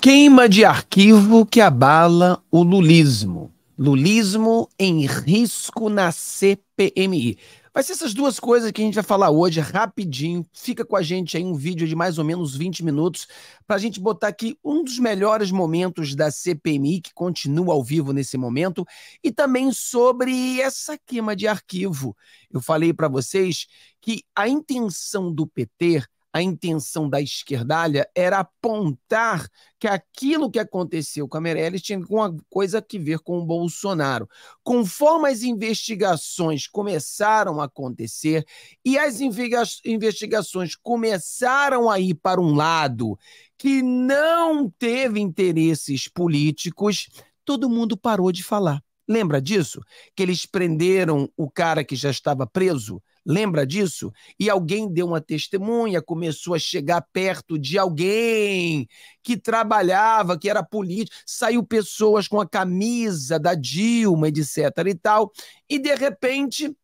Queima de arquivo que abala o lulismo. Lulismo em risco na CPMI. Vai ser essas duas coisas que a gente vai falar hoje rapidinho. Fica com a gente aí um vídeo de mais ou menos 20 minutos para a gente botar aqui um dos melhores momentos da CPMI, que continua ao vivo nesse momento, e também sobre essa queima de arquivo. Eu falei para vocês que a intenção do PT a intenção da esquerdalha era apontar que aquilo que aconteceu com a Meirelles tinha alguma coisa a ver com o Bolsonaro. Conforme as investigações começaram a acontecer e as investigações começaram a ir para um lado que não teve interesses políticos, todo mundo parou de falar. Lembra disso? Que eles prenderam o cara que já estava preso Lembra disso? E alguém deu uma testemunha, começou a chegar perto de alguém que trabalhava, que era político, saiu pessoas com a camisa da Dilma, etc e tal, e de repente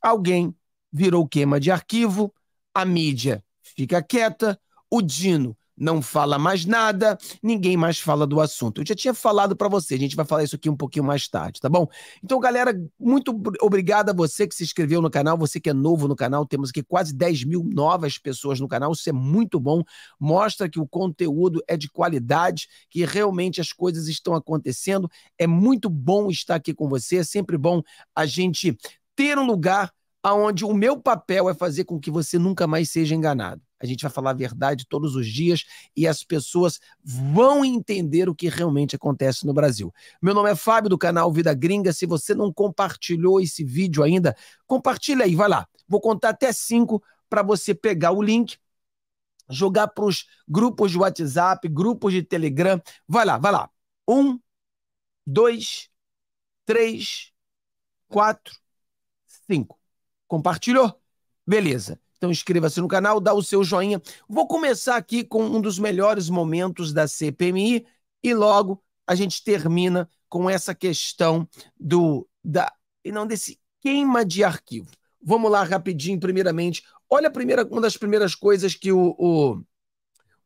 alguém virou queima de arquivo, a mídia fica quieta, o Dino não fala mais nada, ninguém mais fala do assunto. Eu já tinha falado para você, a gente vai falar isso aqui um pouquinho mais tarde, tá bom? Então, galera, muito obrigado a você que se inscreveu no canal, você que é novo no canal, temos aqui quase 10 mil novas pessoas no canal, isso é muito bom, mostra que o conteúdo é de qualidade, que realmente as coisas estão acontecendo, é muito bom estar aqui com você, é sempre bom a gente ter um lugar aonde o meu papel é fazer com que você nunca mais seja enganado. A gente vai falar a verdade todos os dias e as pessoas vão entender o que realmente acontece no Brasil. Meu nome é Fábio do canal Vida Gringa. Se você não compartilhou esse vídeo ainda, compartilha aí, vai lá. Vou contar até cinco para você pegar o link, jogar para os grupos de WhatsApp, grupos de Telegram. Vai lá, vai lá. Um, dois, três, quatro, cinco. Compartilhou? Beleza. Então inscreva-se no canal, dá o seu joinha. Vou começar aqui com um dos melhores momentos da CPMI e logo a gente termina com essa questão do da e não desse queima de arquivo. Vamos lá rapidinho, primeiramente. Olha a primeira, uma das primeiras coisas que o, o,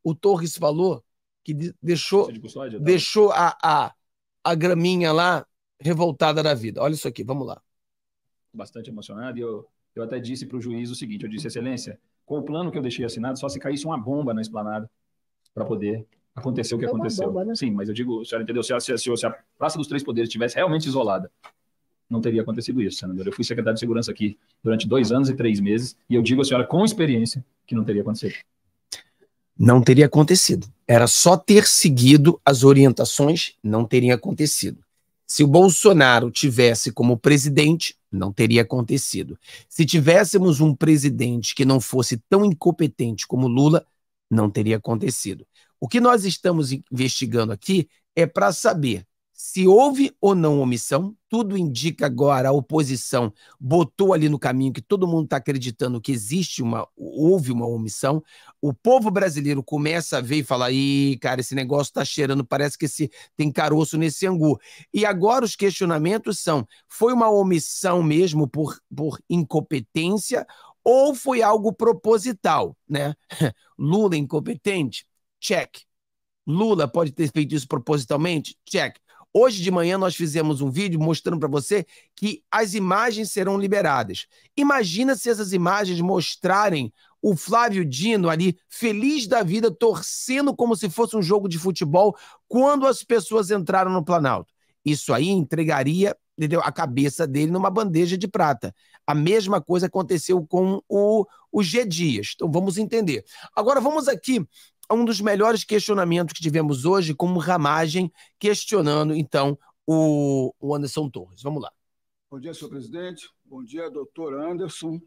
o Torres falou, que deixou, deixou a, a, a graminha lá revoltada da vida. Olha isso aqui, vamos lá. Bastante emocionado e eu eu até disse para o juiz o seguinte: eu disse, Excelência, com o plano que eu deixei assinado, só se caísse uma bomba na esplanada para poder acontecer o que aconteceu. Bomba, né? Sim, mas eu digo, a senhora entendeu? Se a, se, a, se a Praça dos Três Poderes estivesse realmente isolada, não teria acontecido isso, senador. Eu fui secretário de segurança aqui durante dois anos e três meses e eu digo à senhora com experiência que não teria acontecido. Não teria acontecido. Era só ter seguido as orientações, não teria acontecido. Se o Bolsonaro tivesse como presidente, não teria acontecido. Se tivéssemos um presidente que não fosse tão incompetente como Lula, não teria acontecido. O que nós estamos investigando aqui é para saber se houve ou não omissão, tudo indica agora a oposição botou ali no caminho que todo mundo está acreditando que existe uma, houve uma omissão. O povo brasileiro começa a ver e falar: "Ih, cara, esse negócio está cheirando, parece que se tem caroço nesse angu". E agora os questionamentos são: foi uma omissão mesmo por, por incompetência ou foi algo proposital, né? Lula incompetente, check. Lula pode ter feito isso propositalmente? Check. Hoje de manhã nós fizemos um vídeo mostrando para você que as imagens serão liberadas. Imagina se essas imagens mostrarem o Flávio Dino ali, feliz da vida, torcendo como se fosse um jogo de futebol quando as pessoas entraram no Planalto. Isso aí entregaria entendeu? a cabeça dele numa bandeja de prata. A mesma coisa aconteceu com o, o G. Dias. Então vamos entender. Agora vamos aqui é um dos melhores questionamentos que tivemos hoje, como ramagem, questionando, então, o, Anderson Torres. Vamos lá. Bom dia, senhor presidente. Bom dia, doutor Anderson.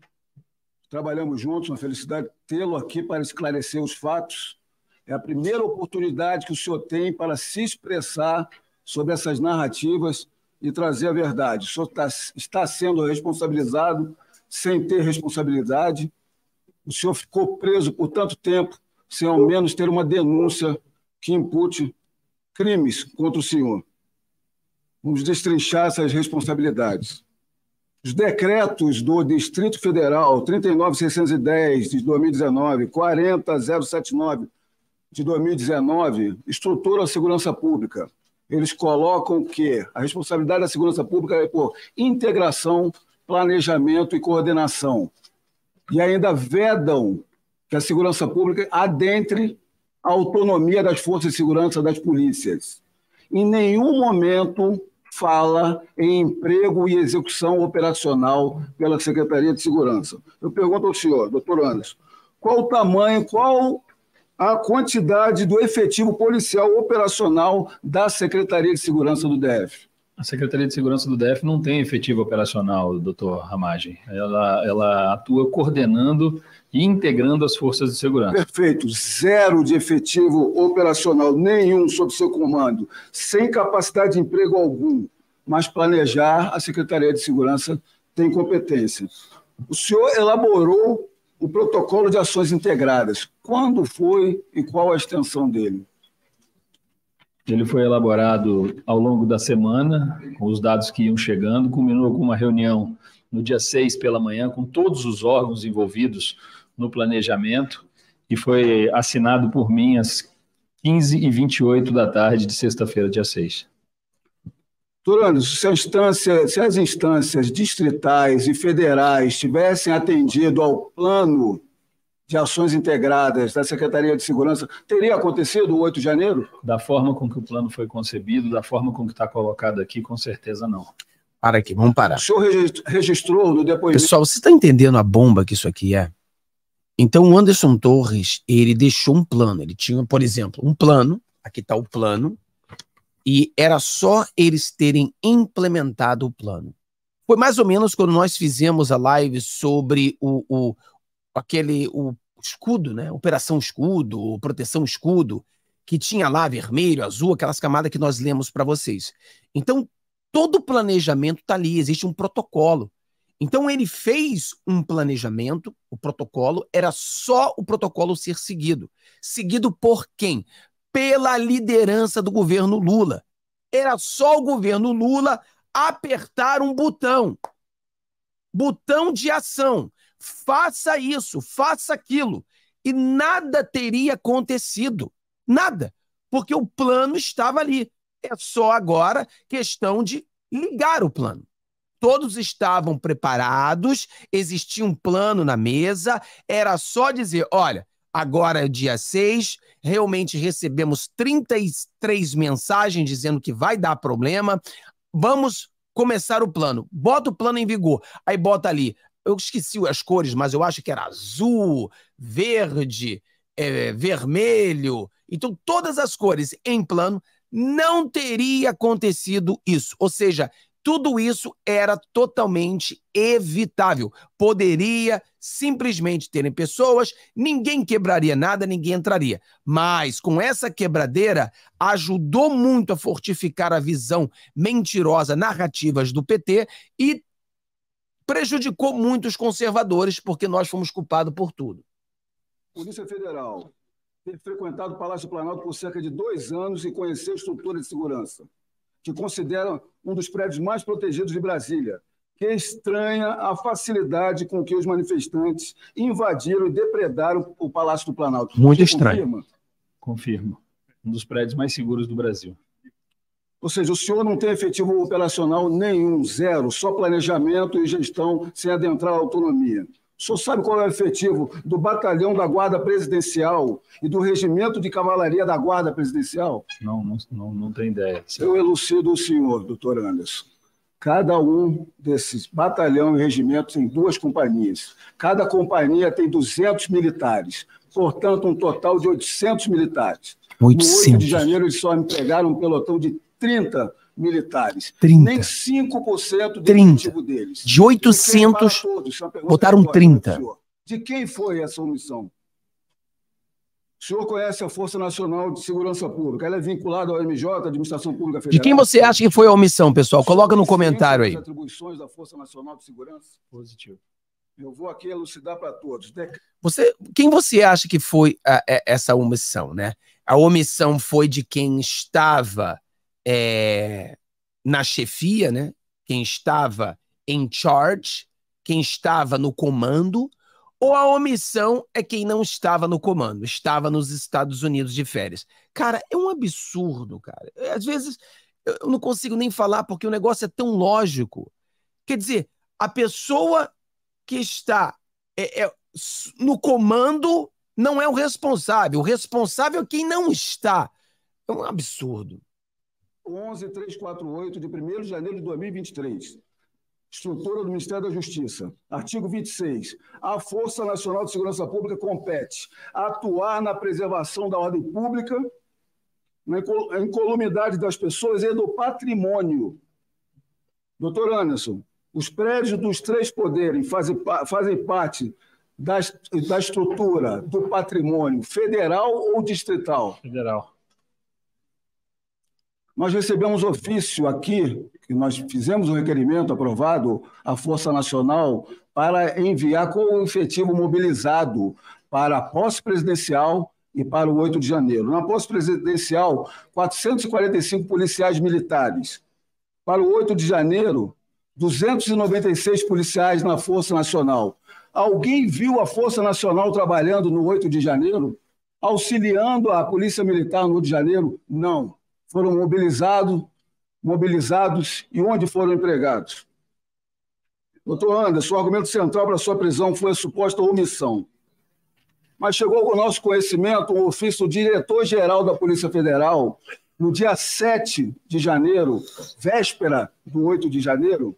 Trabalhamos juntos, uma felicidade tê-lo aqui para esclarecer os fatos. É a primeira oportunidade que o senhor tem para se expressar sobre essas narrativas e trazer a verdade. O senhor tá, está sendo responsabilizado sem ter responsabilidade. O senhor ficou preso por tanto tempo sem ao menos ter uma denúncia que impute crimes contra o senhor. Vamos destrinchar essas responsabilidades. Os decretos do Distrito Federal 39610 de 2019, 40079 de 2019, estruturam a segurança pública. Eles colocam que a responsabilidade da segurança pública é por integração, planejamento e coordenação. E ainda vedam que a segurança pública adentre a autonomia das forças de segurança das polícias. Em nenhum momento fala em emprego e execução operacional pela Secretaria de Segurança. Eu pergunto ao senhor, doutor Anderson, qual o tamanho, qual a quantidade do efetivo policial operacional da Secretaria de Segurança do DF? A Secretaria de Segurança do DF não tem efetivo operacional, doutor Ramagem. Ela, ela atua coordenando e integrando as forças de segurança. Perfeito. Zero de efetivo operacional, nenhum sob seu comando, sem capacidade de emprego algum. Mas planejar, a Secretaria de Segurança tem competência. O senhor elaborou o protocolo de ações integradas. Quando foi e qual a extensão dele? Ele foi elaborado ao longo da semana, com os dados que iam chegando, culminou com uma reunião no dia 6 pela manhã, com todos os órgãos envolvidos no planejamento, e foi assinado por mim às 15 e 28 da tarde de sexta-feira, dia 6. Turano, se, se, as instâncias distritais e federais tivessem atendido ao plano de ações integradas da Secretaria de Segurança, teria acontecido o 8 de janeiro? Da forma com que o plano foi concebido, da forma com que está colocado aqui, com certeza não. Para aqui, vamos parar. O senhor registrou no depoimento. Pessoal, você está entendendo a bomba que isso aqui é? Então, o Anderson Torres, ele deixou um plano. Ele tinha, por exemplo, um plano. Aqui está o plano. E era só eles terem implementado o plano. Foi mais ou menos quando nós fizemos a live sobre o, o aquele o escudo, né? Operação Escudo, Proteção Escudo, que tinha lá vermelho, azul, aquelas camadas que nós lemos para vocês. Então, todo o planejamento está ali, existe um protocolo. Então ele fez um planejamento, o protocolo, era só o protocolo ser seguido. Seguido por quem? Pela liderança do governo Lula. Era só o governo Lula apertar um botão. Botão de ação. Faça isso, faça aquilo. E nada teria acontecido. Nada. Porque o plano estava ali é só agora questão de ligar o plano. Todos estavam preparados, existia um plano na mesa, era só dizer: olha, agora é dia 6, realmente recebemos 33 mensagens dizendo que vai dar problema, vamos começar o plano. Bota o plano em vigor. Aí bota ali, eu esqueci as cores, mas eu acho que era azul, verde, é, vermelho. Então, todas as cores em plano não teria acontecido isso. Ou seja, tudo isso era totalmente evitável. Poderia simplesmente terem pessoas, ninguém quebraria nada, ninguém entraria. Mas com essa quebradeira, ajudou muito a fortificar a visão mentirosa, narrativas do PT e prejudicou muito os conservadores, porque nós fomos culpados por tudo. Polícia Federal ter frequentado o Palácio Planalto por cerca de dois anos e conhecer a estrutura de segurança, que consideram um dos prédios mais protegidos de Brasília, que estranha a facilidade com que os manifestantes invadiram e depredaram o Palácio do Planalto. Muito Você estranho. Confirma? Confirmo. Um dos prédios mais seguros do Brasil. Ou seja, o senhor não tem efetivo operacional nenhum, zero, só planejamento e gestão sem adentrar a autonomia. O senhor sabe qual é o efetivo do batalhão da Guarda Presidencial e do Regimento de Cavalaria da Guarda Presidencial? Não, não, não, não tenho ideia. Senhor. Eu elucido o senhor, doutor Anderson. Cada um desses batalhão e regimento tem duas companhias. Cada companhia tem 200 militares, portanto, um total de 800 militares. 800. No 8 de janeiro, eles só empregaram um pelotão de 30 militares. 30. Nem 5% do 30. objetivo deles. De 800, de todos, botaram 30. De quem foi essa omissão? O senhor conhece a Força Nacional de Segurança Pública, ela é vinculada ao MJ, Administração Pública Federal. De quem você acha que foi a omissão, pessoal? Coloca no comentário aí. atribuições da Força Nacional de Segurança? Positivo. Eu vou aqui elucidar para todos. Você, quem você acha que foi a, a, é, essa omissão, né? A omissão foi de quem estava é, na chefia, né? Quem estava em charge, quem estava no comando, ou a omissão é quem não estava no comando, estava nos Estados Unidos de férias. Cara, é um absurdo, cara. É, às vezes eu não consigo nem falar porque o negócio é tão lógico. Quer dizer, a pessoa que está é, é, no comando não é o responsável. O responsável é quem não está. É um absurdo. 11348, de 1 de janeiro de 2023. Estrutura do Ministério da Justiça. Artigo 26. A Força Nacional de Segurança Pública compete atuar na preservação da ordem pública, na né, incolumidade das pessoas e do patrimônio. Doutor Anderson, os prédios dos três poderes fazem, fazem parte da estrutura do patrimônio federal ou distrital? Federal. Nós recebemos ofício aqui, que nós fizemos um requerimento aprovado à Força Nacional para enviar com o efetivo mobilizado para a posse presidencial e para o 8 de janeiro. Na posse presidencial, 445 policiais militares. Para o 8 de janeiro, 296 policiais na Força Nacional. Alguém viu a Força Nacional trabalhando no 8 de janeiro? Auxiliando a Polícia Militar no Rio de janeiro? Não foram mobilizados, mobilizados e onde foram empregados. Doutor Anderson, o argumento central para sua prisão foi a suposta omissão. Mas chegou ao nosso conhecimento o ofício do diretor-geral da Polícia Federal, no dia 7 de janeiro, véspera do 8 de janeiro.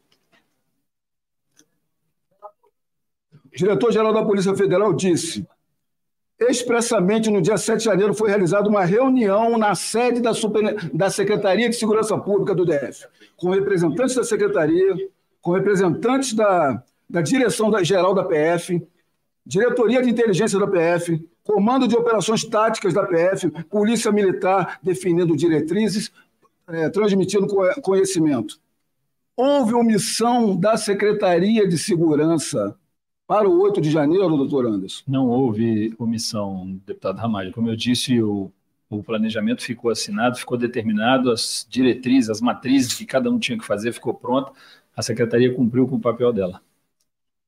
O diretor-geral da Polícia Federal disse expressamente no dia 7 de janeiro foi realizada uma reunião na sede da, Super... da Secretaria de Segurança Pública do DF, com representantes da Secretaria, com representantes da, da Direção Geral da PF, Diretoria de Inteligência da PF, Comando de Operações Táticas da PF, Polícia Militar definindo diretrizes, é, transmitindo conhecimento. Houve omissão da Secretaria de Segurança para o 8 de janeiro, doutor Anderson? Não houve omissão, deputado Ramalho. Como eu disse, o, o planejamento ficou assinado, ficou determinado, as diretrizes, as matrizes que cada um tinha que fazer ficou pronta. A secretaria cumpriu com o papel dela.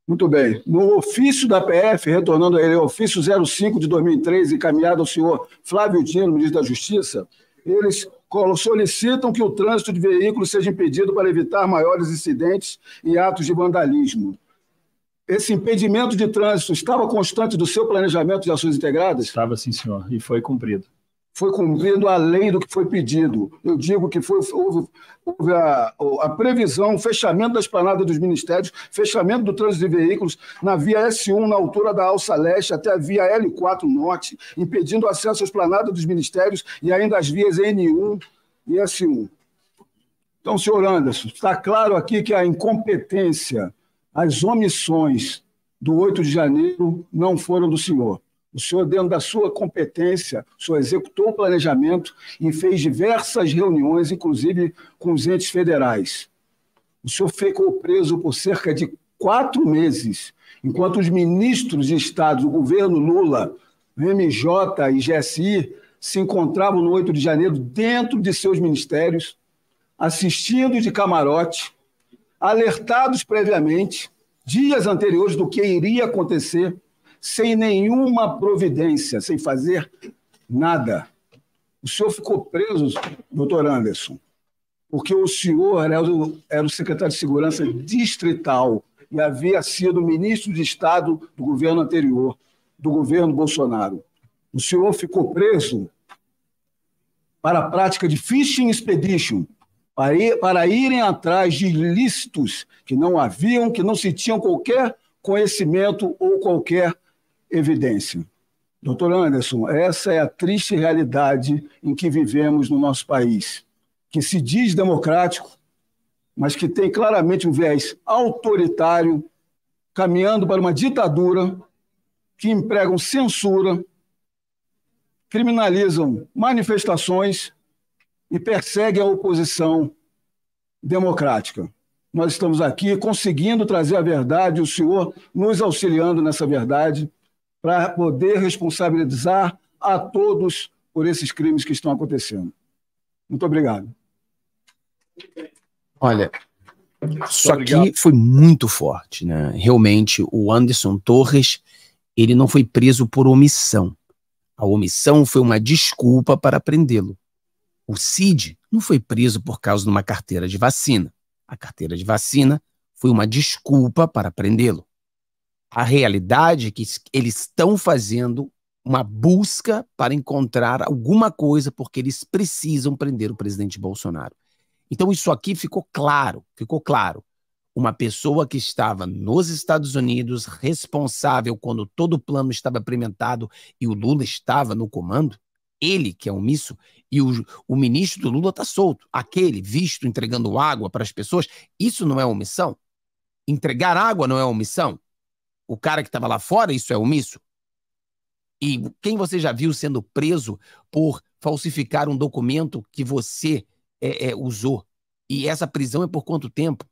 Muito bem. No ofício da PF, retornando a ele, ofício 05 de 2003, encaminhado ao senhor Flávio Dino, ministro da Justiça, eles solicitam que o trânsito de veículos seja impedido para evitar maiores incidentes e atos de vandalismo esse impedimento de trânsito estava constante do seu planejamento de ações integradas? Estava, sim, senhor, e foi cumprido. Foi cumprido além do que foi pedido. Eu digo que foi, houve, houve a, a, previsão, o fechamento da esplanada dos ministérios, fechamento do trânsito de veículos na via S1, na altura da Alça Leste, até a via L4 Norte, impedindo acesso à esplanada dos ministérios e ainda às vias N1 e S1. Então, senhor Anderson, está claro aqui que a incompetência as omissões do 8 de janeiro não foram do senhor. O senhor, dentro da sua competência, o senhor executou o planejamento e fez diversas reuniões, inclusive com os entes federais. O senhor ficou preso por cerca de quatro meses, enquanto os ministros de Estado do governo Lula, MJ e GSI, se encontravam no 8 de janeiro dentro de seus ministérios, assistindo de camarote alertados previamente, dias anteriores, do que iria acontecer, sem nenhuma providência, sem fazer nada. O senhor ficou preso, doutor Anderson, porque o senhor era o, era o secretário de Segurança distrital e havia sido ministro de Estado do governo anterior, do governo Bolsonaro. O senhor ficou preso para a prática de fishing expedition, para, ir, para irem atrás de ilícitos que não haviam, que não se tinham qualquer conhecimento ou qualquer evidência. Doutor Anderson, essa é a triste realidade em que vivemos no nosso país, que se diz democrático, mas que tem claramente um viés autoritário, caminhando para uma ditadura que empregam censura, criminalizam manifestações e persegue a oposição democrática. Nós estamos aqui conseguindo trazer a verdade, o senhor nos auxiliando nessa verdade, para poder responsabilizar a todos por esses crimes que estão acontecendo. Muito obrigado. Olha, isso aqui foi muito forte, né? Realmente, o Anderson Torres, ele não foi preso por omissão. A omissão foi uma desculpa para prendê-lo. O Cid não foi preso por causa de uma carteira de vacina. A carteira de vacina foi uma desculpa para prendê-lo. A realidade é que eles estão fazendo uma busca para encontrar alguma coisa, porque eles precisam prender o presidente Bolsonaro. Então, isso aqui ficou claro, ficou claro. Uma pessoa que estava nos Estados Unidos, responsável quando todo o plano estava implementado e o Lula estava no comando, ele que é omisso, e o, o ministro do Lula está solto. Aquele visto entregando água para as pessoas, isso não é omissão? Entregar água não é omissão? O cara que estava lá fora, isso é omisso? E quem você já viu sendo preso por falsificar um documento que você é, é, usou? E essa prisão é por quanto tempo?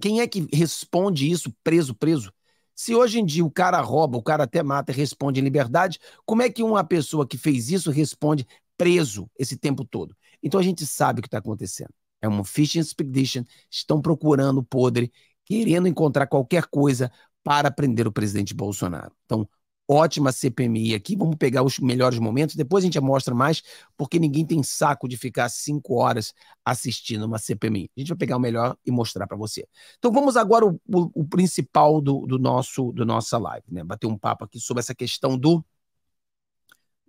Quem é que responde isso preso, preso? Se hoje em dia o cara rouba, o cara até mata e responde em liberdade, como é que uma pessoa que fez isso responde preso esse tempo todo? Então a gente sabe o que está acontecendo. É uma fishing expedition, estão procurando o podre, querendo encontrar qualquer coisa para prender o presidente Bolsonaro. Então, ótima CPMI aqui. Vamos pegar os melhores momentos, depois a gente mostra mais, porque ninguém tem saco de ficar cinco horas assistindo uma CPMI. A gente vai pegar o melhor e mostrar para você. Então vamos agora o, o, o principal do, do, nosso do nossa live, né? Bater um papo aqui sobre essa questão do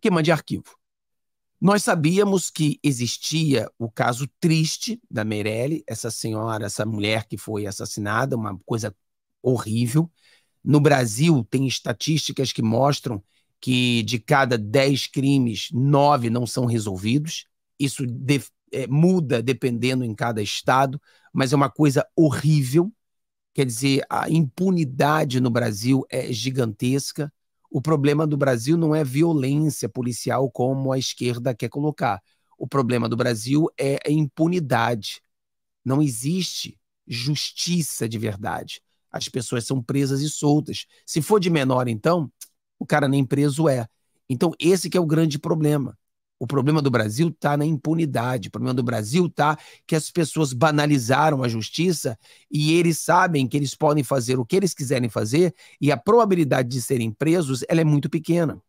queima de arquivo. Nós sabíamos que existia o caso triste da Meirelle, essa senhora, essa mulher que foi assassinada, uma coisa horrível. No Brasil, tem estatísticas que mostram que de cada 10 crimes, 9 não são resolvidos. Isso de, é, muda dependendo em cada estado, mas é uma coisa horrível. Quer dizer, a impunidade no Brasil é gigantesca. O problema do Brasil não é violência policial como a esquerda quer colocar. O problema do Brasil é a é impunidade. Não existe justiça de verdade as pessoas são presas e soltas. Se for de menor, então, o cara nem preso é. Então, esse que é o grande problema. O problema do Brasil está na impunidade. O problema do Brasil está que as pessoas banalizaram a justiça e eles sabem que eles podem fazer o que eles quiserem fazer e a probabilidade de serem presos ela é muito pequena.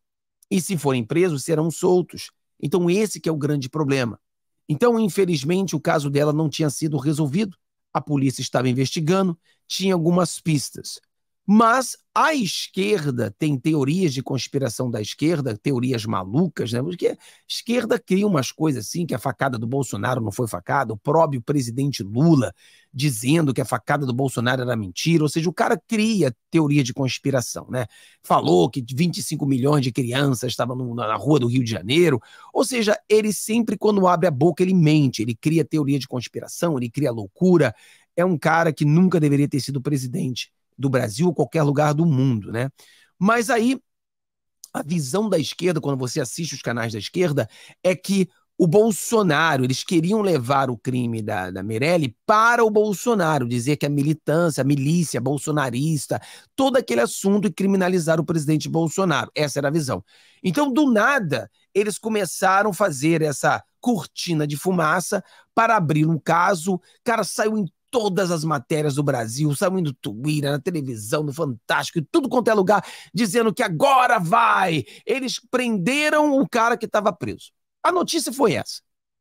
E se forem presos, serão soltos. Então, esse que é o grande problema. Então, infelizmente, o caso dela não tinha sido resolvido a polícia estava investigando, tinha algumas pistas. Mas a esquerda tem teorias de conspiração da esquerda, teorias malucas, né? Porque a esquerda cria umas coisas assim, que a facada do Bolsonaro não foi facada, o próprio presidente Lula dizendo que a facada do Bolsonaro era mentira, ou seja, o cara cria teoria de conspiração, né? Falou que 25 milhões de crianças estavam na rua do Rio de Janeiro, ou seja, ele sempre quando abre a boca ele mente, ele cria teoria de conspiração, ele cria loucura, é um cara que nunca deveria ter sido presidente do Brasil ou qualquer lugar do mundo, né? Mas aí a visão da esquerda, quando você assiste os canais da esquerda, é que o Bolsonaro, eles queriam levar o crime da, da Mirelle para o Bolsonaro, dizer que a militância, a milícia bolsonarista, todo aquele assunto e criminalizar o presidente Bolsonaro. Essa era a visão. Então, do nada, eles começaram a fazer essa cortina de fumaça para abrir um caso. Cara, saiu em todas as matérias do Brasil, saiu no Twitter, na televisão, no Fantástico, em tudo quanto é lugar, dizendo que agora vai! Eles prenderam o cara que estava preso. A notícia foi essa.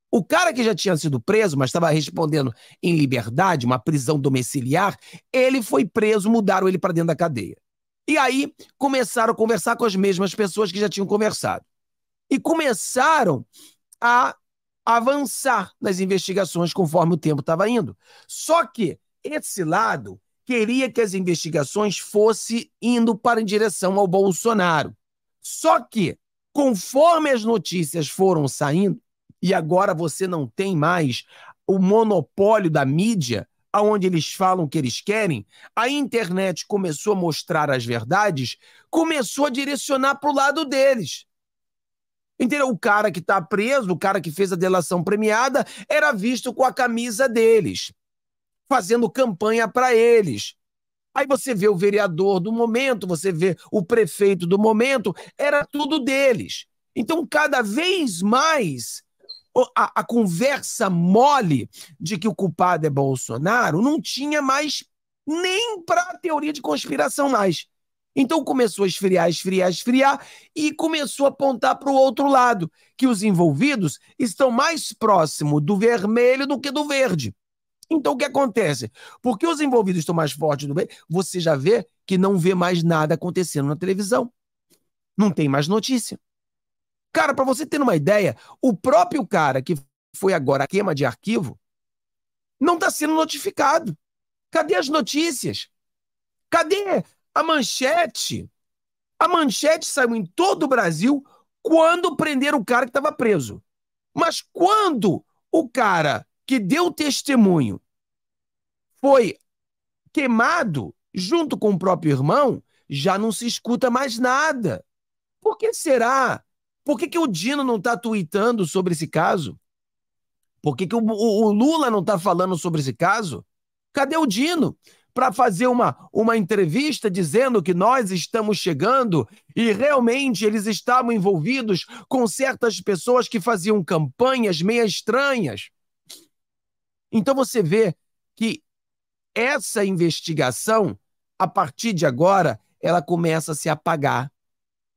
O cara que já tinha sido preso, mas estava respondendo em liberdade, uma prisão domiciliar, ele foi preso, mudaram ele para dentro da cadeia. E aí começaram a conversar com as mesmas pessoas que já tinham conversado. E começaram a avançar nas investigações conforme o tempo estava indo. Só que esse lado queria que as investigações fossem indo para em direção ao Bolsonaro. Só que, conforme as notícias foram saindo, e agora você não tem mais o monopólio da mídia, aonde eles falam o que eles querem, a internet começou a mostrar as verdades, começou a direcionar para o lado deles. Entendeu? O cara que está preso, o cara que fez a delação premiada, era visto com a camisa deles, fazendo campanha para eles. Aí você vê o vereador do momento, você vê o prefeito do momento, era tudo deles. Então, cada vez mais, a, a conversa mole de que o culpado é Bolsonaro não tinha mais nem para a teoria de conspiração mais. Então começou a esfriar, esfriar, esfriar e começou a apontar para o outro lado, que os envolvidos estão mais próximo do vermelho do que do verde. Então o que acontece? Porque os envolvidos estão mais fortes do verde, você já vê que não vê mais nada acontecendo na televisão. Não tem mais notícia. Cara, para você ter uma ideia, o próprio cara que foi agora a queima de arquivo não está sendo notificado. Cadê as notícias? Cadê a manchete, a manchete saiu em todo o Brasil quando prenderam o cara que estava preso. Mas quando o cara que deu testemunho foi queimado junto com o próprio irmão, já não se escuta mais nada. Por que será? Por que, que o Dino não está tweetando sobre esse caso? Por que, que o, o, o Lula não está falando sobre esse caso? Cadê o Dino? para fazer uma, uma entrevista dizendo que nós estamos chegando e realmente eles estavam envolvidos com certas pessoas que faziam campanhas meio estranhas. Então você vê que essa investigação, a partir de agora, ela começa a se apagar.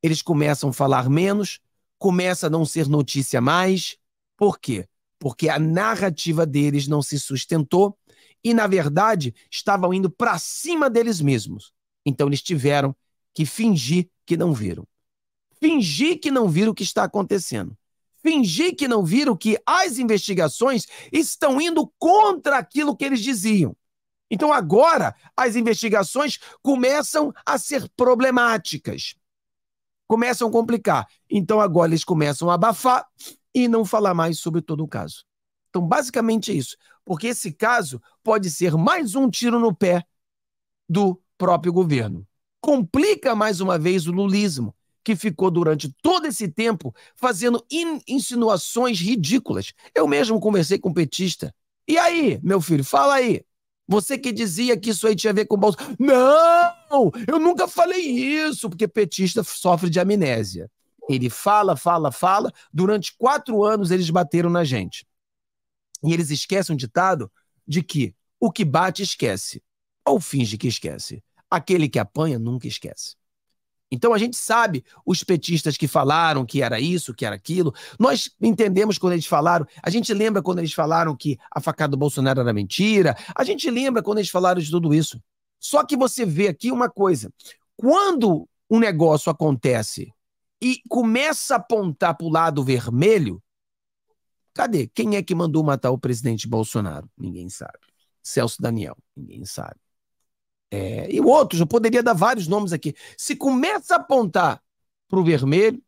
Eles começam a falar menos, começa a não ser notícia mais. Por quê? Porque a narrativa deles não se sustentou e, na verdade, estavam indo para cima deles mesmos. Então, eles tiveram que fingir que não viram. Fingir que não viram o que está acontecendo. Fingir que não viram que as investigações estão indo contra aquilo que eles diziam. Então, agora, as investigações começam a ser problemáticas. Começam a complicar. Então, agora eles começam a abafar e não falar mais sobre todo o caso. Então, basicamente é isso porque esse caso pode ser mais um tiro no pé do próprio governo. Complica mais uma vez o lulismo, que ficou durante todo esse tempo fazendo insinuações ridículas. Eu mesmo conversei com o petista. E aí, meu filho, fala aí. Você que dizia que isso aí tinha a ver com Bolsonaro. Não! Eu nunca falei isso, porque petista sofre de amnésia. Ele fala, fala, fala. Durante quatro anos eles bateram na gente. E eles esquecem um ditado de que o que bate esquece, ou finge que esquece. Aquele que apanha nunca esquece. Então a gente sabe os petistas que falaram que era isso, que era aquilo. Nós entendemos quando eles falaram, a gente lembra quando eles falaram que a facada do Bolsonaro era mentira, a gente lembra quando eles falaram de tudo isso. Só que você vê aqui uma coisa: quando um negócio acontece e começa a apontar para o lado vermelho, Cadê? Quem é que mandou matar o presidente Bolsonaro? Ninguém sabe. Celso Daniel? Ninguém sabe. É, e outros, eu poderia dar vários nomes aqui. Se começa a apontar para o vermelho,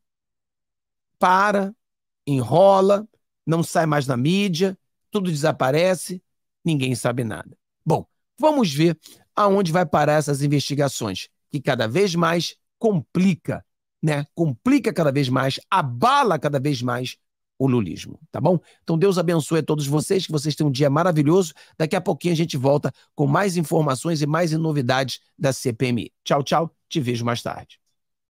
para, enrola, não sai mais na mídia, tudo desaparece, ninguém sabe nada. Bom, vamos ver aonde vai parar essas investigações, que cada vez mais complica, né? Complica cada vez mais, abala cada vez mais o lulismo, tá bom? Então Deus abençoe a todos vocês, que vocês tenham um dia maravilhoso. Daqui a pouquinho a gente volta com mais informações e mais novidades da CPMI. Tchau, tchau. Te vejo mais tarde.